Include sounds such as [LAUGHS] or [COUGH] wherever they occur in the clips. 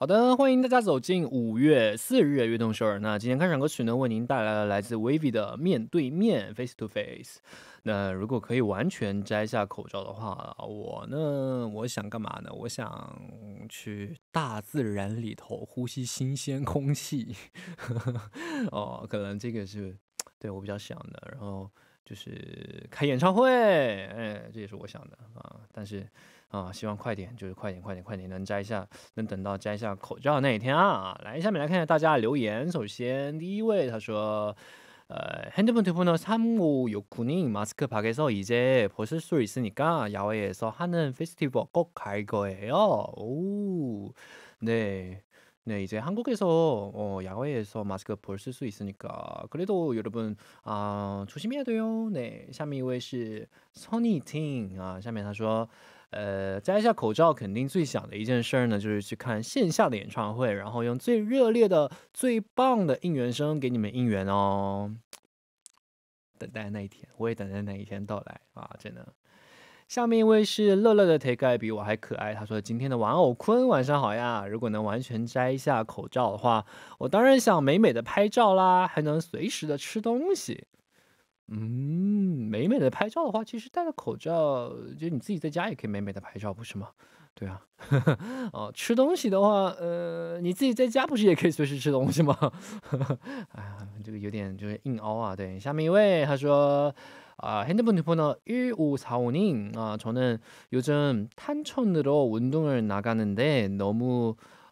好的，欢迎大家走进五月四日悦动首尔。那今天开场歌曲呢，为您带来了来自 Wavy 的《面对面》（Face to Face）。那如果可以完全摘下口罩的话，我呢，我想干嘛呢？我想去大自然里头呼吸新鲜空气。[LAUGHS] 哦，可能这个是对我比较想的。然后就是开演唱会，哎，这也是我想的啊。但是。 啊、呃，希望快点，就是快点，快点，快点能摘下，能等到摘下口罩那一天啊！来，下面来看一下大家留言。首先第一位他说。어, 핸드폰 대본호 3569님 마스크 밖에서 이제 벗을 수 있으니까 야외에서 하는 페스티벌 꼭 갈 거예요. 오, 네. 네, 이제 한국에서 어, 야외에서 마스크 벗을 수 있으니까 그래도 여러분 아 조심해야 돼요. 네, 下面一位是 Sony Ting 啊，下面他说。呃，摘下口罩肯定最想的一件事儿呢，就是去看线下的演唱会，然后用最热烈的、最棒的应援声给你们应援哦。等待那一天，我也等待那一天到来啊，真的。下面一位是乐乐的 Takei，比我还可爱。他说：“今天的玩偶坤晚上好呀！如果能完全摘下口罩的话，我当然想美美的拍照啦，还能随时的吃东西。”嗯，美美的拍照的话，其实戴着口罩，就你自己在家也可以美美的拍照，不是吗？对啊，[LAUGHS] 哦，吃东西的话，呃，你自己在家不是也可以随时吃东西吗？[LAUGHS] 哎呀，这个有点就是硬凹啊。对，下面一位他说啊，핸드폰디포나1545닝啊，저는요즘탄천으로운동을나가는데너무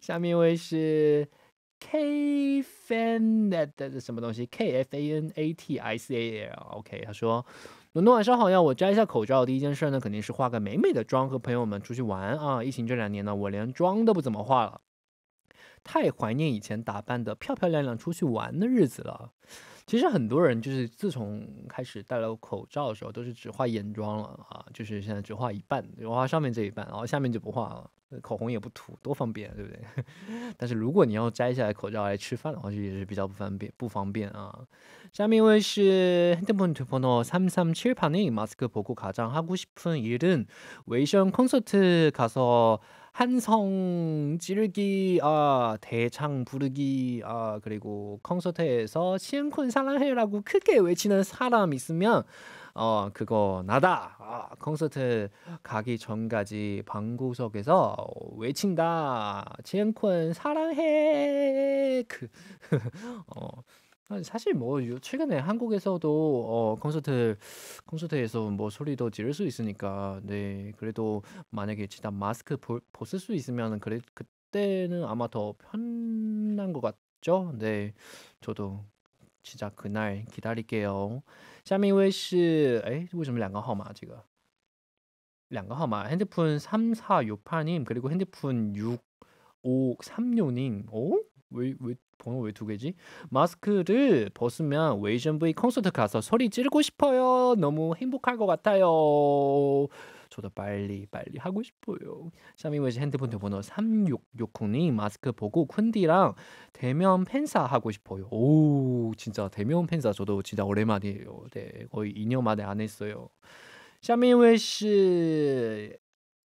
下面一位是 K fanat 的什么东西？K f a n a t i c a l。OK，他说：伦敦晚上好呀，我摘下口罩。第一件事呢，肯定是化个美美的妆，和朋友们出去玩啊。疫情这两年呢，我连妆都不怎么化了，太怀念以前打扮的漂漂亮亮出去玩的日子了。其实很多人就是自从开始戴了口罩的时候，都是只画眼妆了啊，就是现在只画一半，只画上面这一半，然后下面就不画了，口红也不涂，多方便，对不对？[LAUGHS] 但是如果你要摘下来口罩来吃饭的话，就也是比较不方便，不方便啊。下面一位是핸드폰두번호337번의마스크보고가장하고싶은일은웨이션콘서트가서 한성 찌르기 아 대창 부르기 아 그리고 콘서트에서 시은콘 사랑해라고 크게 외치는 사람 있으면 어 그거 나다 아, 콘서트 가기 전까지 방구석에서 외친다 시은콘 사랑해 그 [LAUGHS] 어. 사실 뭐 최근에 한국에서도 어 콘서트 콘서트에서 뭐 소리도 지를 수 있으니까 네 그래도 만약에 진짜 마스크 벗을 수 있으면은 그래 그때는 아마 더 편한 것 같죠? 네 저도 진짜 그날 기다릴게요. 下面一位是 에이 为什么两个号码这个两个号码 핸드폰 3468님 그리고 핸드폰 6536님 오? 어? 왜, 왜 번호 왜 두 개지? 마스크를 벗으면 웨이션브이 콘서트 가서 소리 지르고 싶어요. 너무 행복할 것 같아요. 저도 빨리 빨리 하고 싶어요. 샤미웨지 핸드폰 번호 3669님 마스크 보고 쿤디랑 대면 팬사 하고 싶어요. 오 진짜 대면 팬사 저도 진짜 오랜만이에요. 네 거의 2년 만에 안 했어요. 샤미웨씨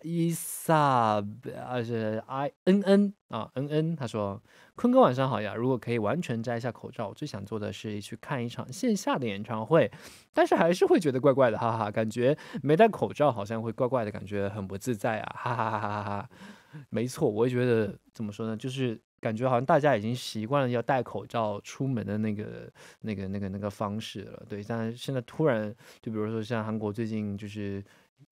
伊萨，啊是 I N N 啊，N N。他说：“坤哥晚上好呀，如果可以完全摘下口罩，我最想做的是去看一场线下的演唱会，但是还是会觉得怪怪的，哈哈，感觉没戴口罩好像会怪怪的感觉，很不自在啊，哈哈哈哈哈哈。没错，我也觉得，怎么说呢，就是。”感觉好像大家已经习惯了要戴口罩出门的那个、那个、那个、那个方式了，对。但现在突然，就比如说像韩国最近就是，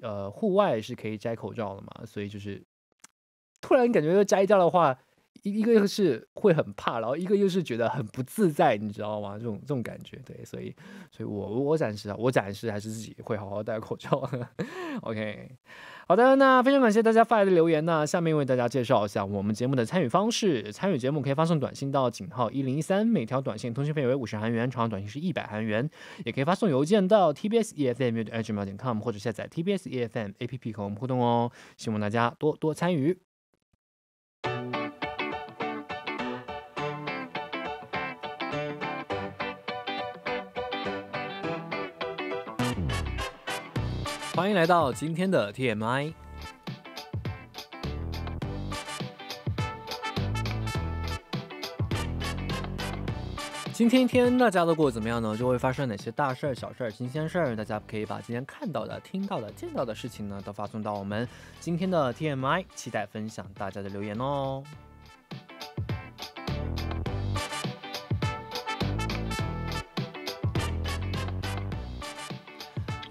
呃，户外是可以摘口罩了嘛，所以就是突然感觉要摘掉的话。一一个又是会很怕，然后一个又是觉得很不自在，你知道吗？这种这种感觉，对，所以，所以我我暂时啊，我暂时还是自己会好好戴口罩。[LAUGHS] OK，好的，那非常感谢大家发来的留言呢。下面为大家介绍一下我们节目的参与方式：参与节目可以发送短信到井号一零一三，每条短信通讯费为五十韩元，长短信是一百韩元。也可以发送邮件到 tbs efm at gmail.com，或者下载 tbs efm APP 和我们互动哦。希望大家多多参与。欢迎来到今天的 TMI。今天一天大家都过得怎么样呢？就会发生哪些大事儿、小事儿、新鲜事儿？大家可以把今天看到的、听到的、见到的事情呢，都发送到我们今天的 TMI，期待分享大家的留言哦。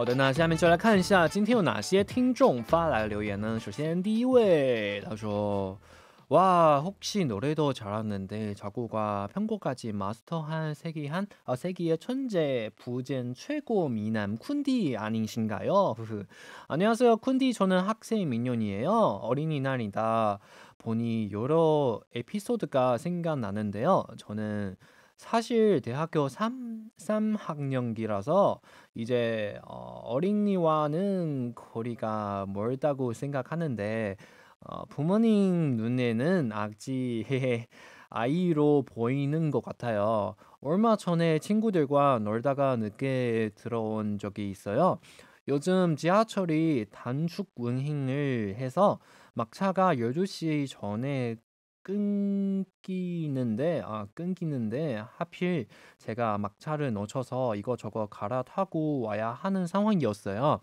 好的，那下面就来看一下今天有哪些听众发来留言呢？首先第一位，他说。와 혹시 노래도 잘하는데 작곡과 편곡까지 마스터한 세기한 아, 어, 세기의 천재 부젠 최고 미남 쿤디 아니신가요? [LAUGHS] 안녕하세요 쿤디 저는 학생 민현이에요 어린이날이다 보니 여러 에피소드가 생각나는데요 저는 사실 대학교 3, 3학년기라서 이제 어, 어린이와는 거리가 멀다고 생각하는데 어, 부모님 눈에는 악지 아이로 보이는 것 같아요. 얼마 전에 친구들과 놀다가 늦게 들어온 적이 있어요. 요즘 지하철이 단축 운행을 해서 막차가 12시 전에 끊기는데 아 끊기는데 하필 제가 막차를 놓쳐서 이거저거 갈아타고 와야 하는 상황이었어요.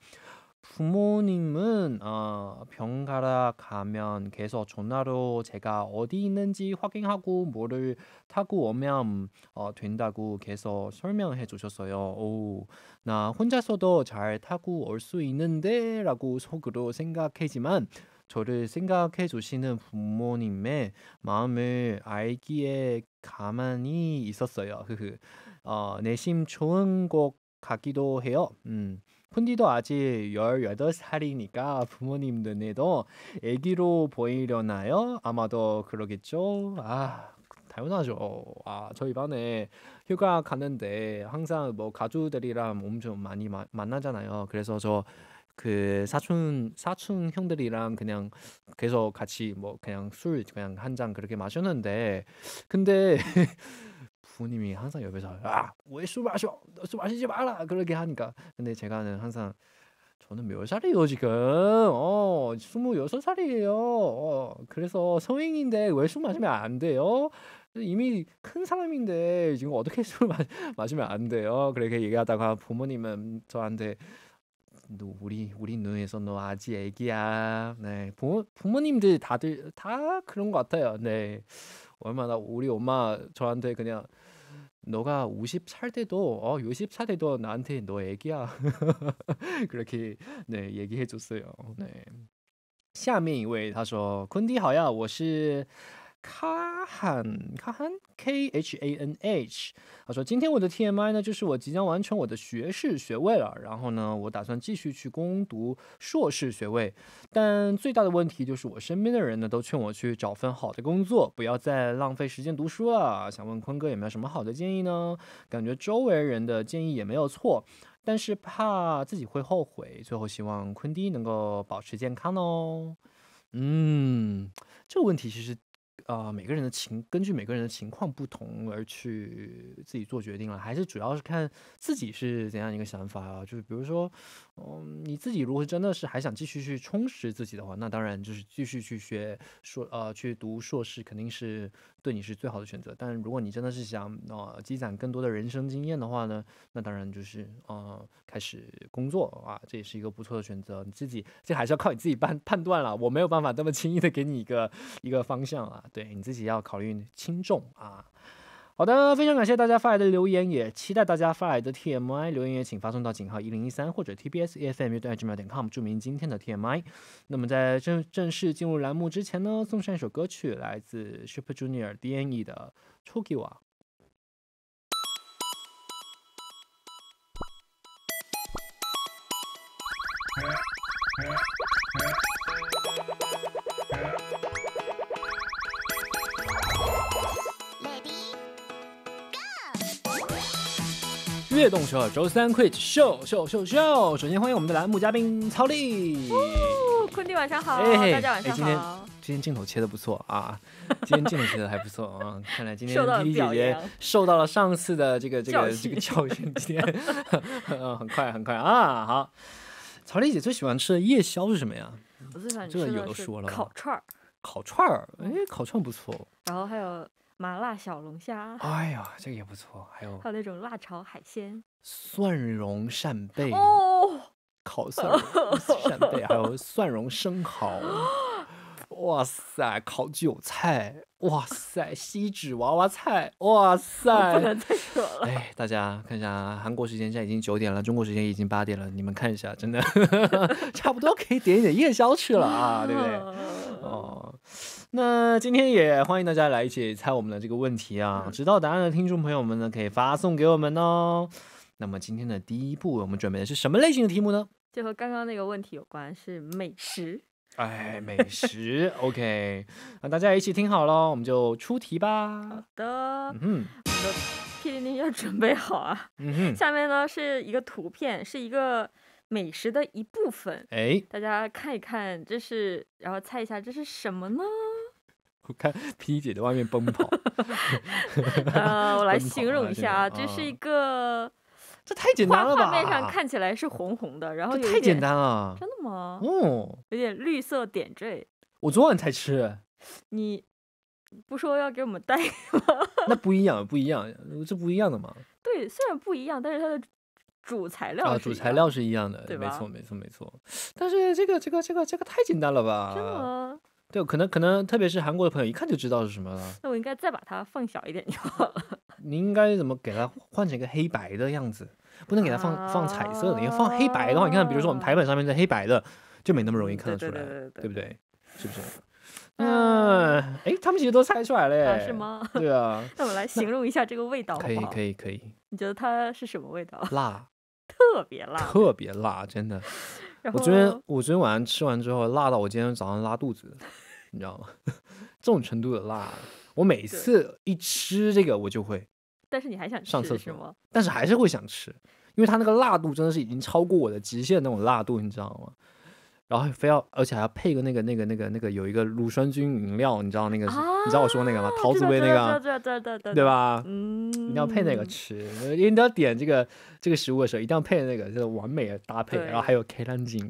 부모님은 어, 병갈아 가면 계속 전화로 제가 어디 있는지 확인하고 뭐를 타고 오면 어, 된다고 계속 설명해 주셨어요. 오, 나 혼자서도 잘 타고 올 수 있는데라고 속으로 생각했지만 저를 생각해 주시는 부모님의 마음을 알기에 가만히 있었어요. 어, 내심 좋은 곡 같기도 해요. 음. 푼디도 아직 18살이니까 부모님 눈에도 애기로 보이려나요? 아마도 그러겠죠. 아, 당연하죠. 아, 저희 반에 휴가 가는데 항상 뭐 가족들이랑 엄청 많이 마, 만나잖아요. 그래서 저그 사촌 사촌 형들이랑 그냥 그래서 같이 뭐 그냥 술 그냥 한 잔 그렇게 마셨는데 근데 [LAUGHS] 부모님이 항상 옆에서 아왜 술 마셔 너술 마시지 마라 그렇게 하니까 근데 제가는 항상 저는 몇 살이에요 지금 어 스물여섯 살이에요 어 그래서 성인인데 왜 술 마시면 안 돼요 이미 큰 사람인데 지금 어떻게 [LAUGHS] 술 마, 마시면 안 돼요 그렇게 얘기하다가 부모님은 저한테 너 우리 우리 눈에서 너 아직 애기야. 네 부모 부모님들 다들 다 그런 것 같아요. 네 얼마나 우리 엄마 저한테 그냥 너가 50살 돼도 어 60살 돼도 나한테 너 애기야 [LAUGHS] 그렇게 네 얘기해 줬어요. 네. 下面一位他说：“坤迪好呀，我是卡罕卡罕 K H A N H，他说：“今天我的 T M I 呢，就是我即将完成我的学士学位了。然后呢，我打算继续去攻读硕士学位。但最大的问题就是，我身边的人呢，都劝我去找份好的工作，不要再浪费时间读书了。想问坤哥有没有什么好的建议呢？感觉周围人的建议也没有错，但是怕自己会后悔。最后，希望坤迪能够保持健康哦。嗯，这个问题其实。”呃，每个人的情根据每个人的情况不同而去自己做决定了，还是主要是看自己是怎样一个想法啊？就是比如说。嗯，你自己如果真的是还想继续去充实自己的话，那当然就是继续去学硕，呃，去读硕士肯定是对你是最好的选择。但如果你真的是想呃积攒更多的人生经验的话呢，那当然就是呃开始工作啊，这也是一个不错的选择。你自己这还是要靠你自己判判断了，我没有办法这么轻易的给你一个一个方向啊，对你自己要考虑轻重啊。好的，非常感谢大家发来的留言，也期待大家发来的 TMI 留言，也请发送到井号一零一三或者 TBSFMU 点 com，注明今天的 TMI。那么在正正式进入栏目之前呢，送上一首歌曲，来自 Super Junior D N E 的《初吉 a 月动车周三 q u i o 秀秀秀秀，首先欢迎我们的栏目嘉宾曹丽。哦，弟晚上好，大家晚上好。今天今天镜头切的不错啊，今天镜头切的还不错啊，[LAUGHS] 看来今天 T 姐姐受到了上次的这个这个这个教训，今天嗯 [LAUGHS] 很快很快啊。好，曹丽姐最喜欢吃的夜宵是什么呀？我最喜欢吃的是烤串儿。烤串儿，哎，烤串不错。然后还有。麻辣小龙虾，哎呀，这个也不错。还有，还有那种辣炒海鲜，蒜蓉扇贝，哦，烤蒜蓉扇贝，还有蒜蓉生蚝，[LAUGHS] 哇塞，烤韭菜。哇塞，锡纸娃娃菜，哇塞，不能再说了。哎，大家看一下啊，韩国时间现在已经九点了，中国时间已经八点了，你们看一下，真的 [LAUGHS] 差不多可以点一点夜宵去了啊，对不对？哦，那今天也欢迎大家来一起猜我们的这个问题啊，知道答案的听众朋友们呢，可以发送给我们哦。那么今天的第一步，我们准备的是什么类型的题目呢？就和刚刚那个问题有关，是美食。[LAUGHS] 哎，美食，OK，那大家一起听好了，我们就出题吧。好的，嗯，我们的 P 零零要准备好啊。嗯哼，下面呢是一个图片，是一个美食的一部分。哎，大家看一看，这是，然后猜一下这是什么呢？我看 P 姐在外面奔跑。[LAUGHS] 呃，我来 [LAUGHS] 形容一下，啊，这是一个。这太简单了吧！画面上看起来是红红的，然后太简单了，真的吗？哦，有点绿色点缀。我昨晚才吃。你不说要给我们带吗？那不一样，不一样，这不一样的嘛。对，虽然不一样，但是它的主材料啊，主材料是一样的，对吧？没错，没错，没错。但是这个，这个，这个，这个太简单了吧？真的。对，可能可能，特别是韩国的朋友一看就知道是什么了。那我应该再把它放小一点就好。[LAUGHS] 你应该怎么给它换成一个黑白的样子？不能给它放放彩色的。你为放黑白的话，你看，比如说我们台本上面的黑白的，就没那么容易看得出来，对不对？是不是？嗯，哎，他们其实都猜出来了，是吗？对啊。[LAUGHS] 那我来形容一下这个味道。可以，可以，可以。你觉得它是什么味道？[LAUGHS] 辣，特别辣。特别辣，真的。我昨天我昨天晚上吃完之后，辣到我今天早上拉肚子，你知道吗？[LAUGHS] 这种程度的辣，我每次一吃这个我就会。但是你还想上厕所吗？但是还是会想吃，因为它那个辣度真的是已经超过我的极限那种辣度，你知道吗？然后非要，而且还要配个那个那个那个那个有一个乳酸菌饮料，你知道那个？你知道我说那个吗？桃子味那个？对对对对对，对吧？嗯，你要配那个吃，因为你要点这个这个食物的时候，一定要配那个，就是完美的搭配。然后还有开浪金，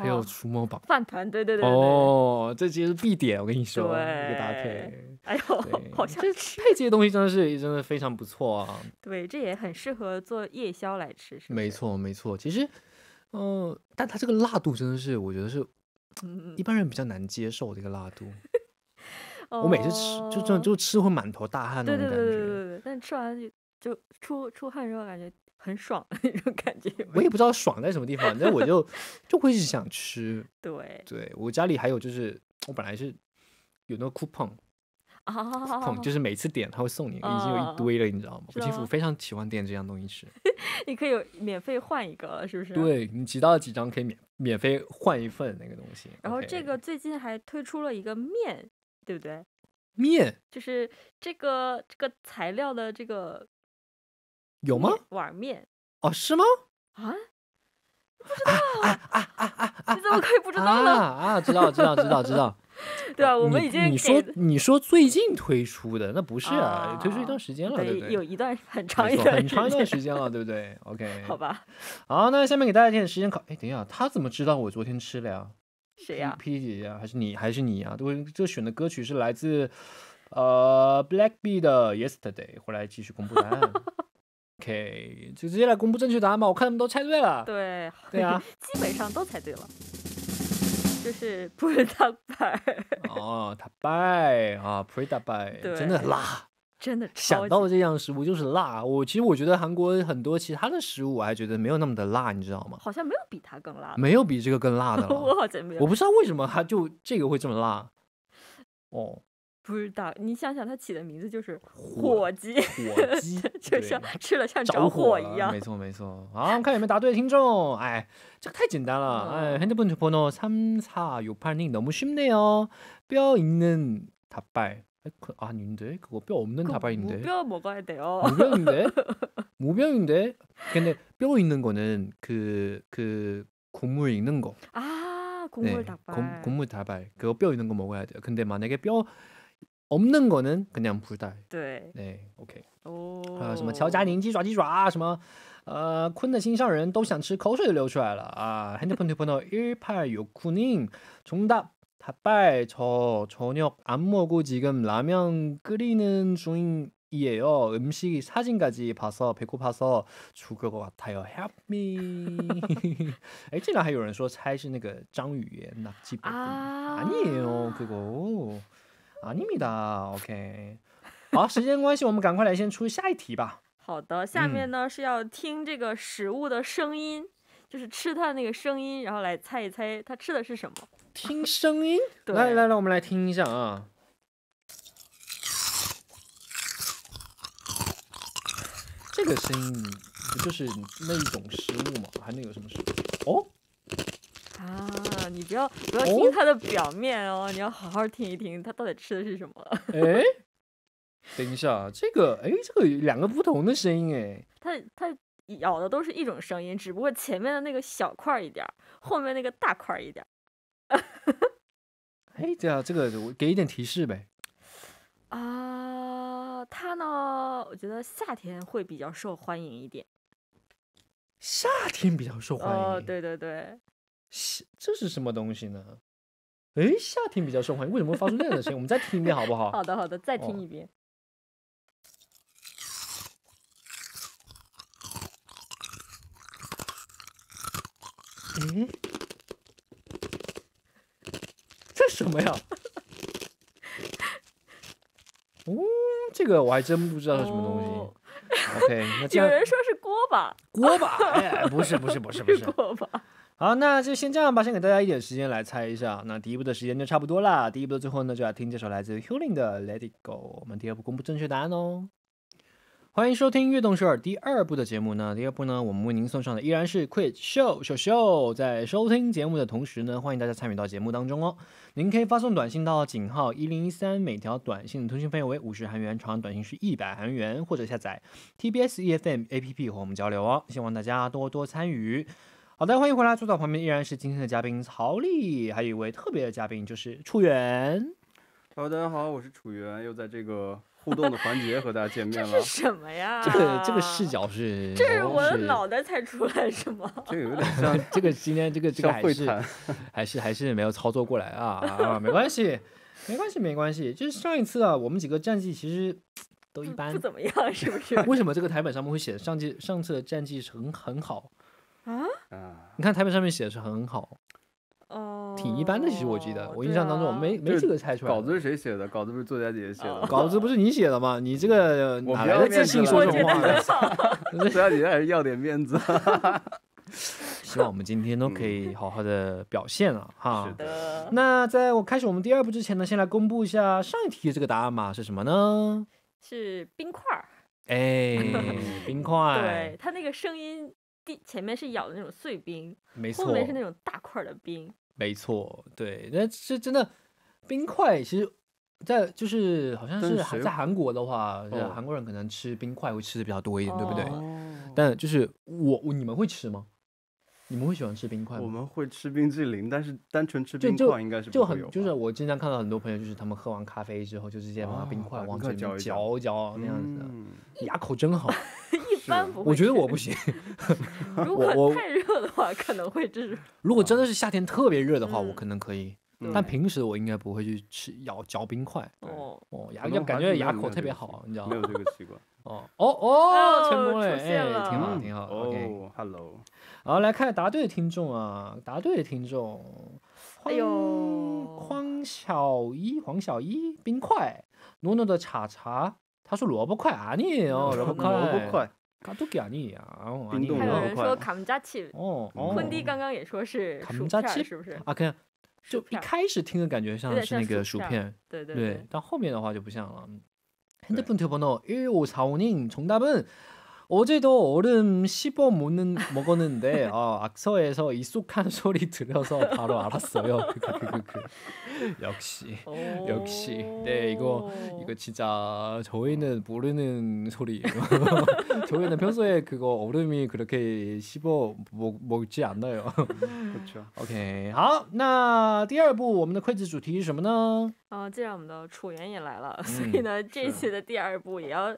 还有触摸棒，饭团，对对对。哦，这其实必点，我跟你说，一个搭配。哎呦，好香！配这些东西真的是真的非常不错啊。对，这也很适合做夜宵来吃，是吗？没错没错，其实。嗯，但它这个辣度真的是，我觉得是，一般人比较难接受这个辣度。[LAUGHS] 我每次吃就这样，就吃会满头大汗那种感觉。对对对对对但吃完就出出汗之后，感觉很爽的 [LAUGHS] 那种感觉。我也不知道爽在什么地方，但我就 [LAUGHS] 就会一直想吃。对。对我家里还有就是，我本来是有那个 coupon。啊，就是每次点他会送你，已经有一堆了，你知道吗？金福非常喜欢点这样东西吃。[LAUGHS] 你可以免费换一个，是不是？对，你集到几张可以免免费换一份那个东西。然后这个最近还推出了一个面，对不对？面就是这个这个材料的这个有吗？碗面？哦，是吗？啊，不知道啊啊啊啊啊！你怎么可以不知道呢？啊，知道知道知道知道。[LAUGHS] 对啊，我们已经你说你说最近推出的那不是啊，推出一段时间了，对不对？有一段很长一段很长一段时间了，对不对？OK，[LAUGHS] 好吧。好，那下面给大家一点时间考。哎，等一下，他怎么知道我昨天吃的呀？谁呀？P 姐呀？还是你？还是你呀？对，这选的歌曲是来自呃 Blackbe 的 Yesterday。回来继续公布答案。OK，[LAUGHS] 就直接来公布正确答案吧。我看他们都猜对了。对。对啊。基本上都猜对了。就是普里塔拌哦，塔拌啊，普里塔拌，真的辣，真的想到的这样食物就是辣。我其实我觉得韩国很多其他的食物我还觉得没有那么的辣，你知道吗？好像没有比它更辣，没有比这个更辣的了。[LAUGHS] 我好像没有，我不知道为什么它就这个会这么辣哦。不知道，你想想，它起的名字就是火鸡，火鸡就像吃了像着火一样。没错没错。好，看有没有答对的听众。哎，这个太简单了。哎 [LAUGHS] 핸드폰 번호 3468님 너무 쉽네요. 뼈 있는 닭발. 아, 아닌데 그거 뼈 없는 닭발인데. 무뼈 먹어야 돼요. 무뼈인데? [LAUGHS] 무뼈인데? 근데 뼈 있는 거는 그그 그 국물 있는 거. 아. 곡물 네, 닭발. 고, 곡물 닭발. 그거 뼈 있는 거 먹어야 돼요. 근데 만약에 뼈 없는 거는 그냥 불달. 네. 네, 오케이. 오. 还有什么乔家宁鸡爪鸡爪什么呃困的心上人都想吃口水流出来了啊 아, 뭐 뭐, 어, 아, 핸드폰 뒷번호 1869님 정답 닭발 저 저녁 안 먹고 지금 라면 끓이는 중이에요. 음식 사진까지 봐서 배고파서 죽을 것 같아요. Help me. 哎，竟然还有人说猜是那个章鱼耶，那基本아니에요 [LAUGHS] 그 아. 그거. 啊，妮米的，OK，好，时间关系，我们赶快来先出下一题吧。好的，下面呢是要听这个食物的声音，就是吃它的那个声音，然后来猜一猜它吃的是什么。听声音？[LAUGHS] 来来来，我们来听一下啊。这个声音不就是那一种食物吗？还能有什么食物？哦。啊，你不要不要听它的表面哦，你要好好听一听它到底吃的是什么。哎，等一下，这个，哎，这个两个不同的声音，哎，它它咬的都是一种声音，只不过前面的那个小块一点，后面那个大块一点。哎，对啊，这个我给一点提示呗。啊，它呢，我觉得夏天会比较受欢迎一点。夏天比较受欢迎？哦，对对对。这是什么东西呢？哎，夏天比较受欢迎，为什么会发出这样的声音？我们再听一遍好不好？好的，好的，再听一遍。嗯，这什么呀？哦，这个我还真不知道是什么东西。OK，[LAUGHS] 有人说是锅巴。锅巴？哎，不是，不是，不是，不是 [LAUGHS] 锅巴。好，那就先这样吧。先给大家一点时间来猜一下。那第一步的时间就差不多了。第一步的最后呢，就要听这首来自 Hilin 的《Let It Go》。我们第二步公布正确答案哦。欢迎收听《悦动首尔》第二部的节目呢。第二部呢，我们为您送上的依然是 Quiz Show Show Show。在收听节目的同时呢，欢迎大家参与到节目当中哦。您可以发送短信到井号一零一三，每条短信通讯费用为五十韩元，长短信是一百韩元，或者下载 TBS EFM APP 和我们交流哦。希望大家多多参与。好的，欢迎回来。坐在旁边依然是今天的嘉宾曹丽，还有一位特别的嘉宾就是楚源。哈喽，大家好，我是楚源，又在这个互动的环节和大家见面了。[LAUGHS] 这是什么呀？这个这个视角是这是我的脑袋才出来是吗？这个有点像 [LAUGHS] 这个今天这个这个还是 [LAUGHS] 还是还是没有操作过来啊啊，没关系，没关系没关系，就是上一次啊，我们几个战绩其实都一般，不怎么样，是不是？为什么这个台本上面会写上季上次的战绩是很很好？啊，你看台本上面写的是很好，哦，挺一般的。其实我记得，我印象当中我没没几个猜出来。稿子是谁写的？稿子不是作家姐姐写的，稿子不是你写的吗？你这个哪来的自信？说这种话，[LAUGHS] 作家姐姐还是要点面子。[LAUGHS] 希望我们今天都可以好好的表现了哈。是的。那在我开始我们第二步之前呢，先来公布一下上一题这个答案嘛是什么呢？是冰块儿。哎，[LAUGHS] 冰块。对，他那个声音。地前面是咬的那种碎冰，没错；后面是那种大块的冰，没错。对，那是真的冰块。其实，在就是好像是在韩国的话，韩国人可能吃冰块会吃的比较多一点，对不对？但就是我，你们会吃吗？你们会喜欢吃冰块吗？我们会吃冰激凌，但是单纯吃冰块应该是就没有。就是我经常看到很多朋友，就是他们喝完咖啡之后，就直接把冰块往嘴里嚼嚼那样子，牙口真好。[LAUGHS] 我觉得我不行。[LAUGHS] 如果太热的话，可能会这是。如果真的是夏天特别热的话，我可能可以。但平时我应该不会去吃咬嚼冰块。哦哦，牙感觉牙口特别好，你知道吗？[LAUGHS] 没有这个习惯。哦哦哦！成功了，哎，挺好挺好。OK，Hello。好来看答对的听众啊，答对的听众。哎呦，黄小一，黄小一，冰块。诺诺的茶茶，他说萝卜块啊你哦，[LAUGHS] 萝卜块。卡多利亚尼啊，哦，可能说卡门扎奇哦，昆迪刚刚也说是卡门扎奇，是不是？啊，看，就一开始听的感觉像是那个薯片，对对对，到后面的话就不像了。 어제도 얼음 씹어 먹는 먹었는데 어, 악서에서 익숙한 [LAUGHS] 소리 들려서 바로 알았어요. 그, 그, 그, 역시 역시 네 이거 이거 진짜 저희는 모르는 소리예요. [LAUGHS] 저희는 평소에 그거 얼음이 그렇게 씹어 먹, 먹지 않나요? [LAUGHS] 아, 아, 음, 그렇죠. 오케이. 好那第二部我们的 q u 主题是什么呢啊既然我们的楚源也来了所以呢这期的第二部也要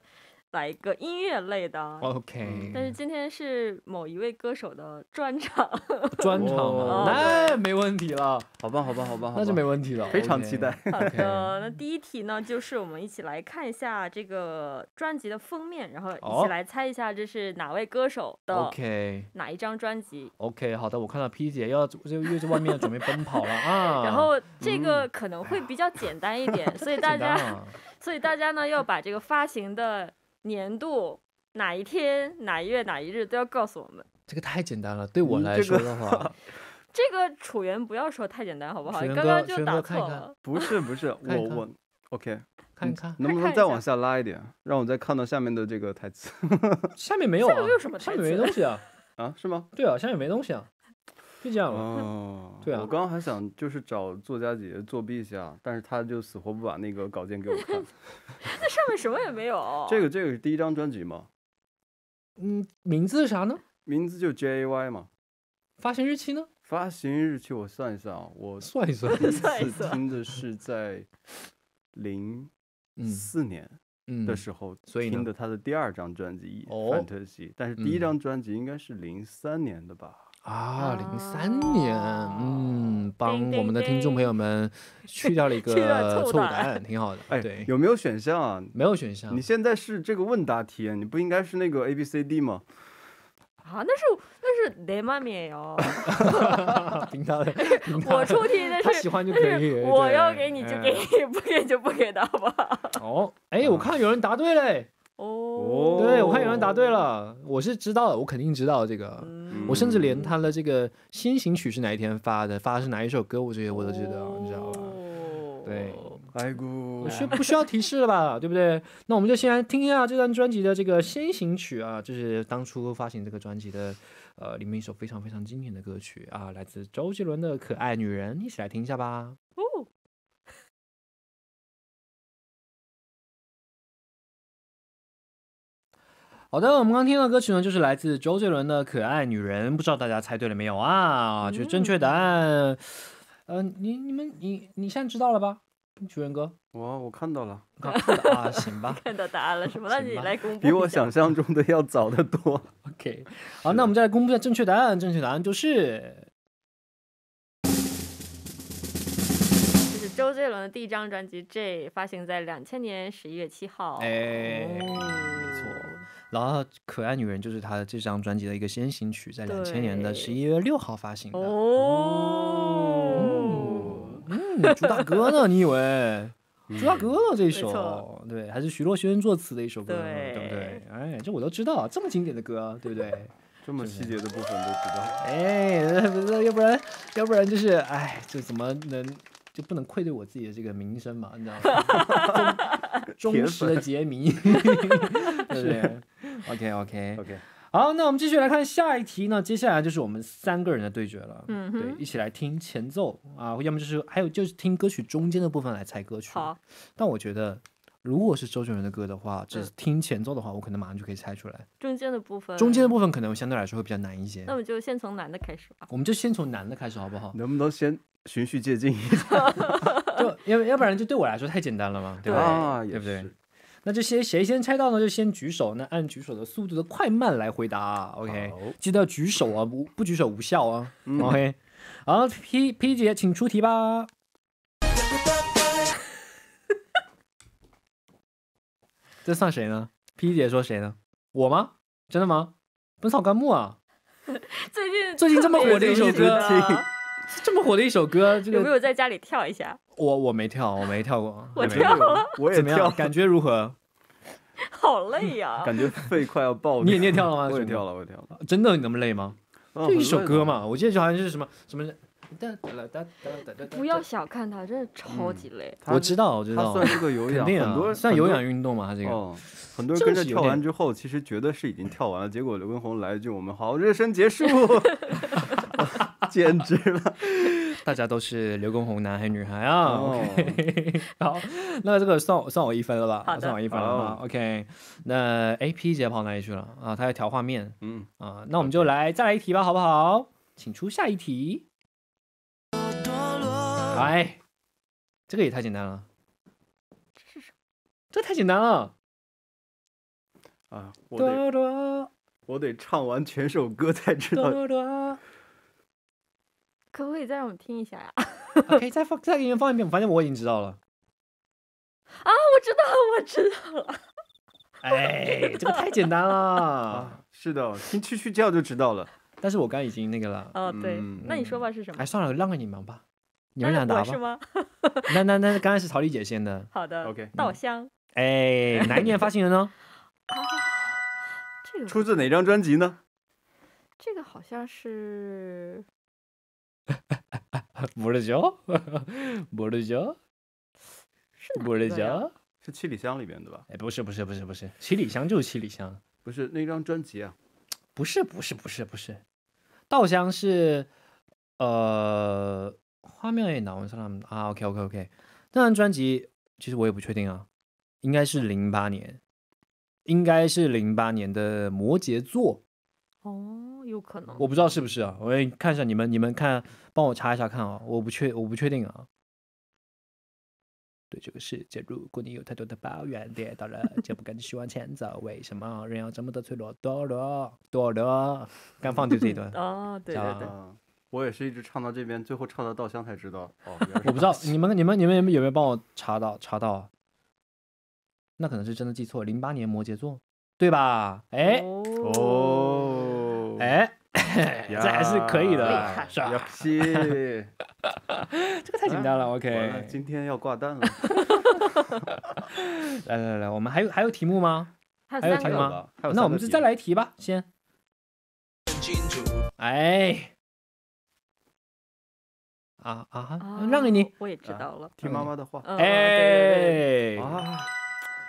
来一个音乐类的，OK，但是今天是某一位歌手的专场，[LAUGHS] 专场啊，那没问题了，好吧，好吧，好吧，那就没问题了，非常期待。好的，那第一题呢，就是我们一起来看一下这个专辑的封面，然后一起来猜一下这是哪位歌手的，OK，哪一张专辑？OK，好的，我看到 P 姐要就又在外面要准备奔跑了啊，然后这个可能会比较简单一点，所以大 [LAUGHS] 家，[LAUGHS] 所以大家呢要把这个发行的。年度哪一天哪一月哪一日都要告诉我们，这个太简单了。对我来说的话，[LAUGHS] 这个楚原不要说太简单，好不好？刚刚就打错了。不是不是，[LAUGHS] 我我 OK，看一看能不能再往下拉一点，让我再看到下面的这个台词。下面没有啊？下面有什么台词？下面没东西啊？啊，是吗？对啊，下面没东西啊。样了，对啊，我刚刚还想就是找作家姐姐作弊一下，但是他就死活不把那个稿件给我看。[LAUGHS] 那上面什么也没有。这个这个是第一张专辑吗？嗯，名字是啥呢？名字就 JAY 嘛。发行日期呢？发行日期我算一算啊，我算一算，我听的是在 [LAUGHS] 零四年的时候，所以听的他的第二张专辑《反特辑》，但是第一张专辑应该是零三年的吧？啊，零三年，嗯，帮我们的听众朋友们 [LAUGHS] 去掉了一个错误答案，挺好的。[LAUGHS] 哎，有没有选项？啊？没有选项。你现在是这个问答题，你不应该是那个 A B C D 吗？啊，那是那是那妈咪哦。[LAUGHS] 听到的，我出题的是，喜欢就可以，我要给你就给你，不给就不给他吧。哦，哎，我看有人答对嘞。哦，对，我看有人答对了，我是知道，的，我肯定知道这个，我甚至连他的这个先行曲是哪一天发的，发的是哪一首歌，我这些我都知道，你知道吧？对，哎，不，需不需要提示了吧？对不对？那我们就先来听一下这段专辑的这个先行曲啊，就是当初发行这个专辑的，呃，里面一首非常非常经典的歌曲啊，来自周杰伦的《可爱女人》，一起来听一下吧。好的，我们刚听到歌曲呢，就是来自周杰伦的《可爱女人》，不知道大家猜对了没有啊？就正确答案，呃，你、你们、你、你现在知道了吧？曲源哥，我我看到了啊，行吧，[LAUGHS] 看到答案了是吗？那你来公布，比我想象中的要早得多。[LAUGHS] OK，好，那我们再来公布一下正确答案。正确答案就是，这是周杰伦的第一张专辑《J》，发行在两千年十一月七号。哎，没错。然后，可爱女人就是他这张专辑的一个先行曲，在两千年的十一月六号发行的哦。嗯，朱大哥呢？你以为 [LAUGHS] 朱大哥这一首对，还是徐若瑄作词的一首歌，对不对？哎，这我都知道，这么经典的歌，对不对？这么细节的部分都知道。哎，要不然，要不然就是哎，这怎么能就不能愧对我自己的这个名声嘛？你知道吗？[LAUGHS] 忠实的杰迷，[LAUGHS] 对不对？[LAUGHS] OK OK OK，好，那我们继续来看下一题呢。接下来就是我们三个人的对决了。嗯，对，一起来听前奏啊，要么就是还有就是听歌曲中间的部分来猜歌曲。好，但我觉得如果是周杰伦的歌的话，只听前奏的话，我可能马上就可以猜出来。中间的部分，中间的部分可能相对来说会比较难一些。那我们就先从难的开始吧。我们就先从难的开始，好不好？能不能先循序渐进？一 [LAUGHS] 就要要不然就对我来说太简单了嘛，对吧？对不对？那这些谁先猜到呢？就先举手。那按举手的速度的快慢来回答。OK，记得要举手啊，不不举手无效啊。OK，好，P P 姐，请出题吧。[LAUGHS] 这算谁呢？P P 姐说谁呢？我吗？真的吗？《本草纲目》啊？[LAUGHS] 最近最近这么火的一首歌。[LAUGHS] 这么火的一首歌，有没有在家里跳一下？我我没跳，我没跳过。[LAUGHS] 我跳了，我也跳，感觉如何？[LAUGHS] 好累呀！感觉肺快要爆。你也你也跳了吗？我跳了，我跳了。真的你那么累吗？就一首歌嘛，我记得就好像就是什么什么。不要小看它，真的超级累。我知道，我知道，它算是个有氧，很多算有氧运动嘛。它这个，很多人跟着跳完之后，其实觉得是已经跳完了，结果刘畊宏来一句：“我们好，热身结束。” [LAUGHS] 简直了！大家都是刘畊宏男孩女孩啊。[LAUGHS] 好，那这个算我算我一分了吧？算我一分了。o k 那 AP 姐跑哪里去了啊？她要调画面。嗯。啊，那我们就来再来一题吧，好不好？请出下一题。哎，这个也太简单了。这这太简单了。啊，我得，我得唱完全首歌才知道。可不可以再让我们听一下呀？可以再放，再给你们放一遍。反正我已经知道了。啊，我知道，我知道了。[LAUGHS] 哎，这个太简单了。是的，听蛐蛐叫就知道了。但是我刚已经那个了。哦，对，那你说吧是什么？哎，算了，让给你们吧。你们俩答吧。是吗？那那那，刚刚是桃丽姐先的。[LAUGHS] 好的，OK。稻香。哎，哪一年发行的呢？[LAUGHS] 这个出自哪张专辑呢？这个好像是。哈哈哈不是莫雷焦，莫 [LAUGHS] 雷是七里香里边的吧？哎不是不是不是不是，七里香就是七里香，不是那张专辑啊？不是不是不是不是，稻香是呃花妙也脑完算们啊，OK OK OK，那张专辑其实我也不确定啊，应该是零八年，应该是零八年的摩羯座哦。有可能，我不知道是不是啊，我看一下你们，你们看，帮我查一下看啊，我不确，我不确定啊。对，这个世界，如果你有太多的抱怨，跌倒了就不敢继续往前走，为什么人要这么的脆弱？堕落，堕落。刚放就这一段。[LAUGHS] 哦，对对对。我也是一直唱到这边，最后唱到稻香才知道。哦，我不知道，你们、你们、你们有没有帮我查到？查到？那可能是真的记错，零八年摩羯座，对吧？哎，哦。哎，这还是可以的，刷，[LAUGHS] 这个太简单了。OK，今天要挂断了。[LAUGHS] 来来来，我们还有还有题目吗？还有题目吗？那我们就再来一题吧，先。哎，啊啊，让给你。我也知道了，听妈妈的话。哎，啊。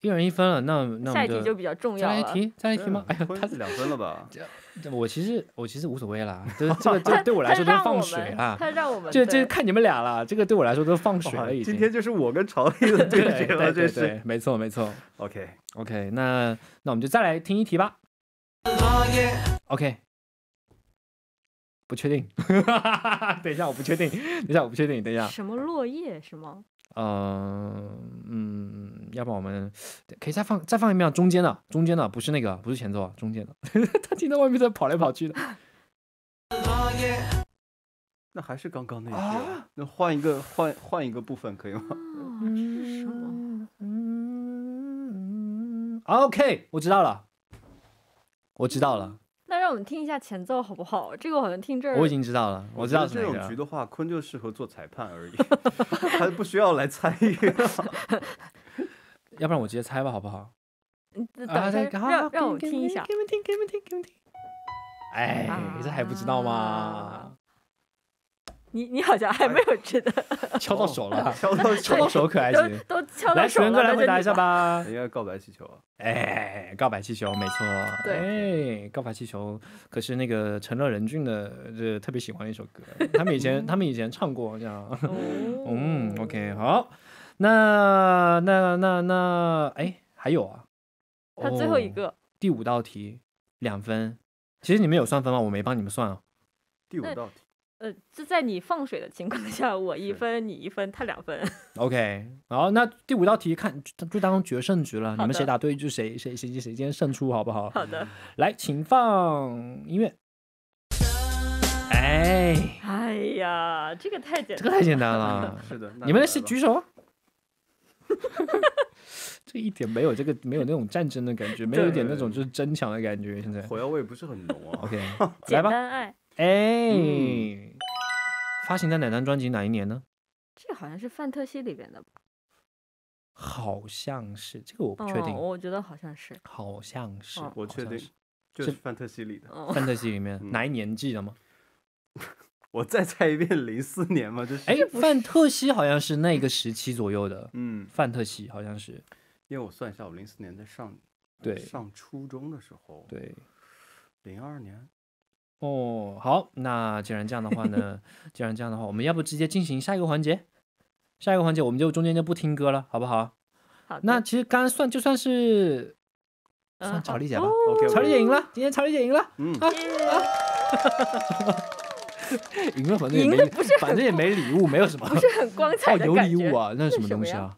一人一分了，那那我们题就比较重要了。再来一题，再来一题吗？哎呀，他是两分了吧？[LAUGHS] 我其实我其实无所谓啦，[LAUGHS] 这这个这对我来说都放水啊。他让我们，这这看你们俩了，这个对我来说都放水了已经。今天就是我跟朝丽的 [LAUGHS] 对决了，这是没错没错。OK OK，那那我们就再来听一题吧。OK，不确定，等一下我不确定，等一下我不确定，等一下。什么落叶是吗？嗯嗯。要不然我们可以再放再放一遍中间的，中间的不是那个，不是前奏，中间的。[LAUGHS] 他听到外面在跑来跑去的。那还是刚刚那句。那换一个换换一个部分可以吗？[LAUGHS] 嗯。OK，我知道了，我知道了。那让我们听一下前奏好不好？这个我好像听这儿。我已经知道了，我知道。这种局的话，坤就适合做裁判而已，他不需要来参与。要不然我直接猜吧，好不好？大家让让我听一下，给你们听，给你们听，给你们听。哎，你这还不知道吗？你你好像还没有觉得敲到手了，敲到敲到手，可爱型，都敲到手了。来，玄哥来回答一下吧。应该告白气球。哎，告白气球，没错。[LAUGHS] 对。告白气球，可是那个陈乐仁俊的，就特别喜欢的一首歌。他们以前 [LAUGHS] 他们以前唱过，这样。[LAUGHS] 嗯，OK，好。那那那那哎，还有啊，他最后一个第五道题两分，其实你们有算分吗？我没帮你们算啊。第五道题，呃，就在你放水的情况下，我一分，你一分，他两分。[LAUGHS] OK，好，那第五道题看就当决胜局了，你们谁答对就谁谁谁谁谁先胜出，好不好？好的，来，请放音乐。哎，哎呀，这个太简，这个太简单了。[LAUGHS] 是的，你们先举手。[LAUGHS] 这一点没有这个没有那种战争的感觉，没有一点那种就是争抢的感觉。现在火药味不是很浓啊。OK，[LAUGHS] 来吧。哎，发行在哪张专辑？哪一年呢？这好像是范特西里边的吧？好像是这个，我不确定。我觉得好像是，好像是我确定，就是范特西里的。范特西里面哪一年记得吗？[LAUGHS] 我再猜一遍，零四年嘛，就是哎，范特西好像是那个时期左右的，嗯，范特西好像是，因为我算一下，我零四年在上对上初中的时候，对，零二年，哦，好，那既然这样的话呢，[LAUGHS] 既然这样的话，我们要不直接进行下一个环节，下一个环节我们就中间就不听歌了，好不好？好，那其实刚刚算就算是，算曹丽姐吧，OK，曹丽姐赢了，今天曹丽姐赢了，嗯，啊。[LAUGHS] [LAUGHS] 赢了，反正也没，反正也没礼物，没有什么，[LAUGHS] 不是很光彩哦，有礼物啊？那是什么东西啊？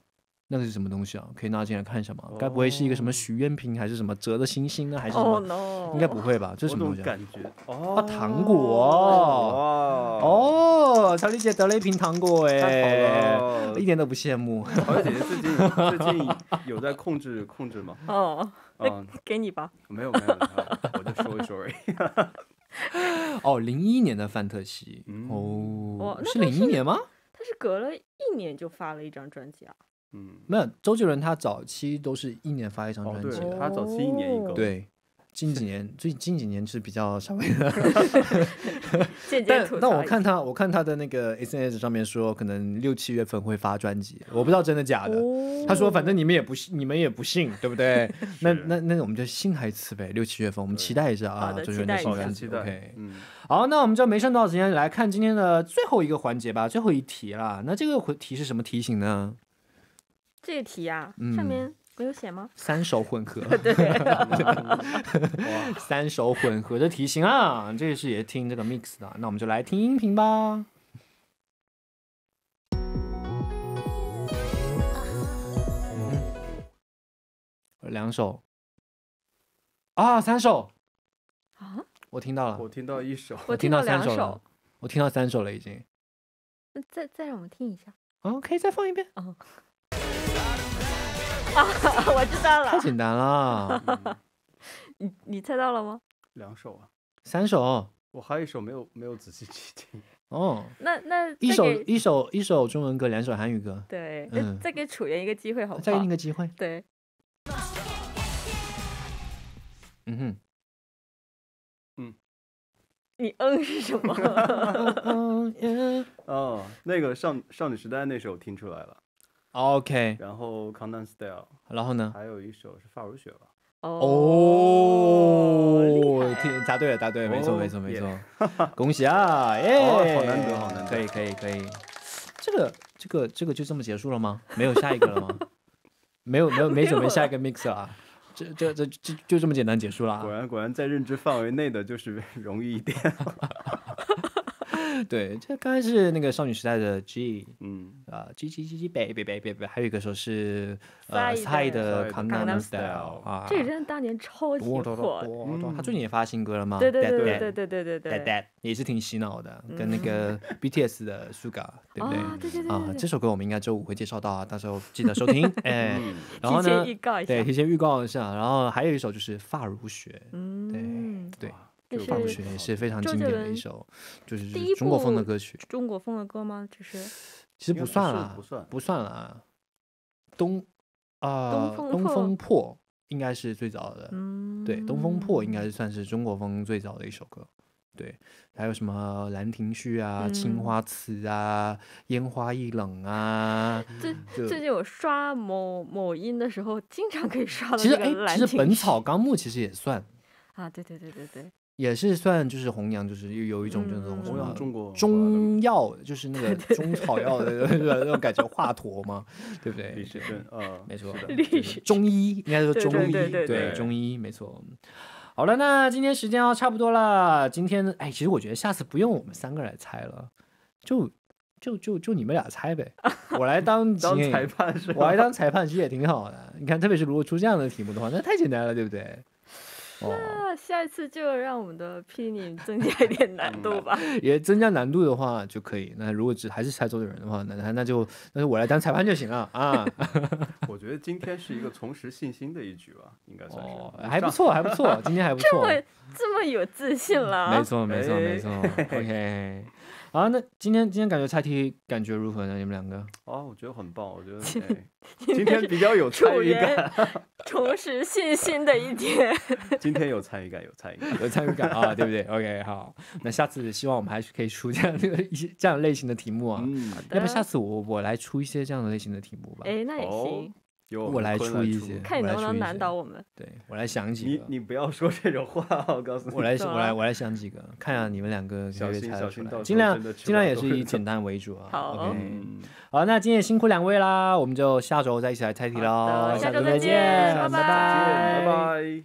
那个是什么东西啊？可以拿进来看一下吗？该不会是一个什么许愿瓶，还是什么折的星星呢？还是什么？应该不会吧？这是什么东西？感觉哦，糖果哦哦，小丽姐得了一瓶糖果哎，一点都不羡慕。小丽姐姐最近 [LAUGHS] 最近有在控制控制吗？哦，给你吧。没有没有，我就说一说而已。[LAUGHS] 哦，零一年的范特西哦，是零一年吗？他是隔了一年就发了一张专辑啊。嗯，有，周杰伦他早期都是一年发一张专辑他早期一年一个对。近几 [LAUGHS] 年，最近几年是比较稍微的，[LAUGHS] 但但我看他，我看他的那个 S N S 上面说，可能六七月份会发专辑，我不知道真的假的。他说，反正你们也不信，你们也不信，对不对？[LAUGHS] 那那那我们就信一次呗，六七月份，我们期待一下啊，就的新专辑。o 嗯，好，那我们就没剩多少时间，来看今天的最后一个环节吧，最后一题了。那这个题是什么题型呢？这题啊，上面。有写吗？[LAUGHS] 三首混合，对，[LAUGHS] 三首混合的题型啊，这是也听这个 mix 的，那我们就来听音频吧。两首啊，三首啊，我听到了，我听到一首，我听到两首，了，我听到三首了，已经。那再再让我们听一下。哦，可以再放一遍啊。啊，[LAUGHS] 我知道了，太简单了。[LAUGHS] 你你猜到了吗？两首啊，三首，我还有一首没有没有仔细去听。哦，那那一首一首一首中文歌，两首韩语歌。对，再给楚原一个机会，好不好？再给你个机会。对。嗯哼，嗯，你嗯是什么？[LAUGHS] 嗯嗯。哦，那个少少女时代那首听出来了。OK，然后《Conan Style》，然后呢？还有一首是《发如雪》吧？哦，听，答对了，答对，没错，没错，没错，恭喜啊！耶，好难得，好难得，可以，可以，可以。这个，这个，这个就这么结束了吗？没有下一个了吗？没有，没有，没准备下一个 mix 啊？这、这、这、就就这么简单结束了。果然，果然，在认知范围内的就是容易一点。[LAUGHS] 对，这刚才是那个少女时代的 G，嗯啊，G G G G Baby Baby Baby，还有一个说是呃蔡的康 a n a m Style 啊，这真的当年超级火，他最近也发新歌了吗？对对对对对对对对，也是挺洗脑的，跟那个 BTS 的 Sugar [LAUGHS] 对不对？啊，这首歌我们应该周五会介绍到啊，到时候记得收听 [LAUGHS] 哎，然后呢，对，提前预告一下，然后还有一首就是发如雪，嗯对对。就曲也是非常经典的一首，就是中国风的歌曲。中国风的歌吗？就是，其实不算了，不算了啊。东啊，东风破应该是最早的，对，东风破应该是算是中国风最早的一首歌，对。还有什么兰亭序啊、青花瓷啊、烟花易冷啊。[LAUGHS] 最最近我刷某某音的时候，经常可以刷到。其实哎，其实《本草纲目》其实也算啊。对对对对对。也是算就是弘扬，就是有有一种就是中药，中药就是那个中草药的，那种感觉华佗嘛，对不对？是，史，嗯，没错历史中医应该说中医，对中医没错。好了，那今天时间要差不多了。今天呢，哎，其实我觉得下次不用我们三个来猜了，就就就就你们俩猜呗，[LAUGHS] 我来当当裁判，我来当裁判其实也挺好的。你看，特别是如果出这样的题目的话，那太简单了，对不对？啊，下一次就让我们的 p e n 增加一点难度吧。[LAUGHS] 也增加难度的话就可以。那如果只还是猜错的人的话，那那那就那就我来当裁判就行了啊。[LAUGHS] 我觉得今天是一个重拾信心的一局吧，应该算是。哦，还不错，还不错，今天还不错。这么这么有自信了。没错，没错，没错。OK。啊，那今天今天感觉猜题感觉如何呢？你们两个啊，我觉得很棒，我觉得今天比较有参与感，重拾信心的一天。[LAUGHS] 今天有参与感，有参与，感，有参与感啊，对不对？OK，好，那下次希望我们还是可以出这样 [LAUGHS] 这样类型的题目啊。嗯，要不下次我我来出一些这样的类型的题目吧？哎，那也行。我来出一些，看你能不能难倒我们。对我来想几个，你你不要说这种话，我告诉你。[LAUGHS] 我来我来我来想几个，看下你们两个几位猜出来，尽量尽量也是以简单为主啊。好，嗯，好，那今天辛苦两位啦，我们就下周再一起来猜题喽。下周再见，拜拜拜拜。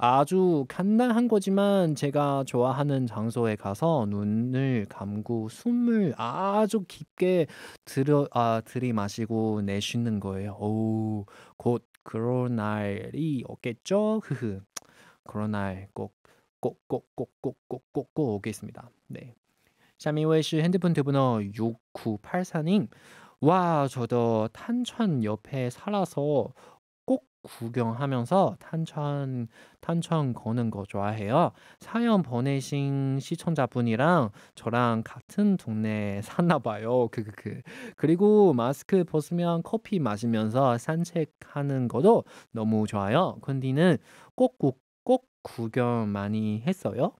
아주 간단한 거지만 제가 좋아하는 장소에 가서 눈을 감고 숨을 아주 깊게 들여, 아, 들이마시고 내쉬는 거예요. 오, 곧 그런 날이 없겠죠 흐흐. 그런 날 꼭, 꼭, 꼭, 꼭, 꼭, 꼭, 꼭, 꼭 오겠습니다. 네. 샤미웨이씨 핸드폰 대번호 6984님. 와, 저도 탄천 옆에 살아서 구경하면서 탄천 탄천 거는 거 좋아해요. 사연 보내신 시청자분이랑 저랑 같은 동네에 [LAUGHS] 사나 봐요. 그 그그 그리고 마스크 벗으면 커피 마시면서 산책하는 것도 너무 좋아요. 근디는 꼭 꼭 꼭 구경 많이 했어요?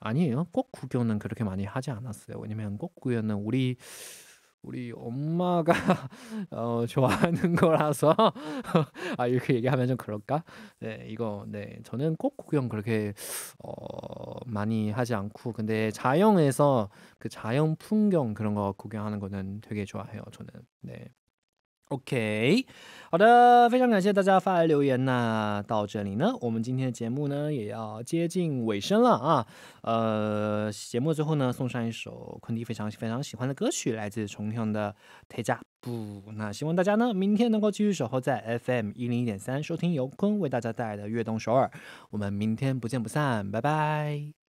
아니에요. 꼭 구경은 그렇게 많이 하지 않았어요. 왜냐면 꼭 구경은 우리 우리 엄마가 [LAUGHS] 어, 좋아하는 거라서 [LAUGHS] 아 이렇게 얘기하면 좀 그럴까? 네 이거 네 저는 꼭 구경 그렇게 어, 많이 하지 않고 근데 자연에서 그 자연 풍경 그런 거 구경하는 거는 되게 좋아해요 저는 네. OK，好的，非常感谢大家发来留言呐。到这里呢，我们今天的节目呢也要接近尾声了啊。呃，节目最后呢送上一首坤迪非常非常喜欢的歌曲，来自重庆的 t a 不，那希望大家呢明天能够继续守候在 FM 一零一点三，收听由坤为大家带来的《悦动首尔》。我们明天不见不散，拜拜。